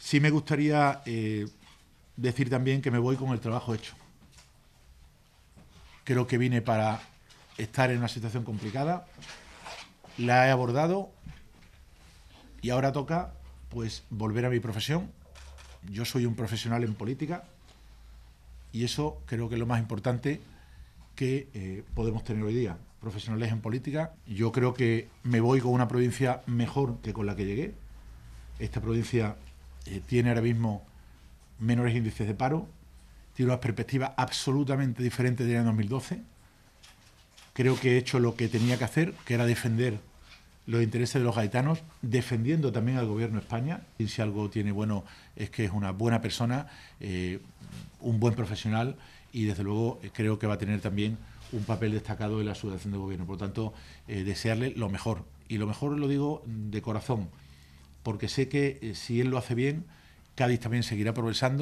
Sí me gustaría eh, decir también que me voy con el trabajo hecho. Creo que vine para estar en una situación complicada, la he abordado y ahora toca pues volver a mi profesión. Yo soy un profesional en política y eso creo que es lo más importante que eh, podemos tener hoy día. Profesionales en política. Yo creo que me voy con una provincia mejor que con la que llegué. Esta provincia eh, tiene ahora mismo menores índices de paro, tiene una perspectiva absolutamente diferente de la 2012. Creo que he hecho lo que tenía que hacer, que era defender los intereses de los gaitanos, defendiendo también al gobierno de España. Y si algo tiene bueno es que es una buena persona, eh, un buen profesional y desde luego creo que va a tener también un papel destacado en la sucesión de gobierno. Por lo tanto, eh, desearle lo mejor. Y lo mejor lo digo de corazón porque sé que eh, si él lo hace bien, Cádiz también seguirá progresando.